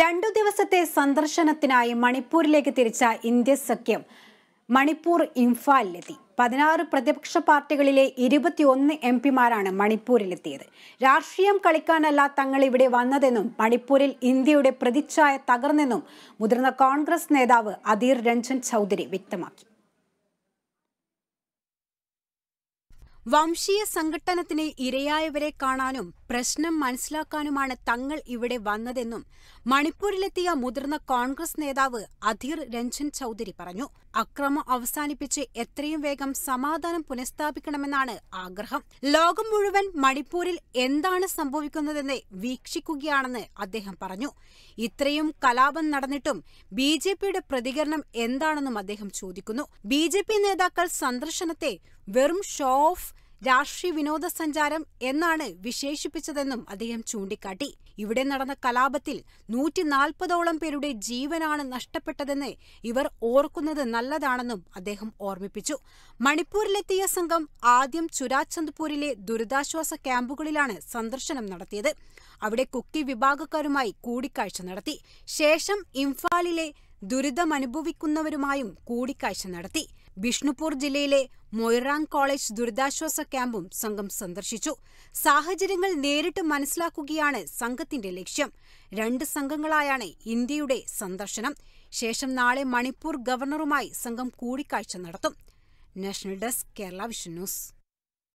രണ്ടു ദിവസത്തെ സന്ദർശനത്തിനായി മണിപ്പൂരിലേക്ക് തിരിച്ച ഇന്ത്യ സഖ്യം മണിപ്പൂർ ഇംഫാലിലെത്തി പതിനാറ് പ്രതിപക്ഷ പാർട്ടികളിലെ ഇരുപത്തിയൊന്ന് എം പിമാരാണ് മണിപ്പൂരിലെത്തിയത് രാഷ്ട്രീയം കളിക്കാനല്ല തങ്ങൾ ഇവിടെ വന്നതെന്നും മണിപ്പൂരിൽ ഇന്ത്യയുടെ പ്രതിച്ഛായ തകർന്നെന്നും മുതിർന്ന കോൺഗ്രസ് നേതാവ് അധീർ രഞ്ജൻ ചൗധരി വ്യക്തമാക്കി വംശീയ സംഘട്ടനത്തിന് ഇരയായവരെ കാണാനും പ്രശ്നം മനസ്സിലാക്കാനുമാണ് തങ്ങൾ ഇവിടെ വന്നതെന്നും മണിപ്പൂരിലെത്തിയ മുതിർന്ന കോൺഗ്രസ് നേതാവ് അധീർ രഞ്ജൻ ചൌധരി പറഞ്ഞു അക്രമം അവസാനിപ്പിച്ച് എത്രയും വേഗം സമാധാനം പുനഃസ്ഥാപിക്കണമെന്നാണ് ആഗ്രഹം ലോകം മുഴുവൻ മണിപ്പൂരിൽ എന്താണ് സംഭവിക്കുന്നതെന്ന് വീക്ഷിക്കുകയാണെന്ന് അദ്ദേഹം പറഞ്ഞു ഇത്രയും കലാപം നടന്നിട്ടും ബി ജെ പിയുടെ പ്രതികരണം എന്താണെന്നും അദ്ദേഹം ചോദിക്കുന്നു ബി ജെ പി നേതാക്കൾ സന്ദർശനത്തെ വെറും ഷോ ഓഫ് രാഷ്ട്രീയ വിനോദസഞ്ചാരം എന്നാണ് വിശേഷിപ്പിച്ചതെന്നും അദ്ദേഹം ചൂണ്ടിക്കാട്ടി ഇവിടെ നടന്ന കലാപത്തിൽ നൂറ്റിനാൽപ്പതോളം പേരുടെ ജീവനാണ് നഷ്ടപ്പെട്ടതെന്ന് ഇവർ ഓർക്കുന്നത് നല്ലതാണെന്നും അദ്ദേഹം ഓർമ്മിപ്പിച്ചു മണിപ്പൂരിലെത്തിയ സംഘം ആദ്യം ചുരാചന്ദ്പൂരിലെ ദുരിതാശ്വാസ ക്യാമ്പുകളിലാണ് സന്ദർശനം നടത്തിയത് അവിടെ കുക്കി വിഭാഗക്കാരുമായി കൂടിക്കാഴ്ച നടത്തി ശേഷം ഇംഫാലിലെ ദുരിതമനുഭവിക്കുന്നവരുമായും കൂടിക്കാഴ്ച നടത്തി ബിഷ്ണുപൂർ ജില്ലയിലെ മൊയ്റാങ് കോളേജ് ദുരിതാശ്വാസ ക്യാമ്പും സംഘം സന്ദർശിച്ചു സാഹചര്യങ്ങൾ നേരിട്ട് മനസ്സിലാക്കുകയാണ് സംഘത്തിന്റെ ലക്ഷ്യം രണ്ട് സംഘങ്ങളായാണ് ഇന്ത്യയുടെ സന്ദർശനം ശേഷം നാളെ മണിപ്പൂർ ഗവർണറുമായി സംഘം കൂടിക്കാഴ്ച നടത്തും national desk Kerala vision news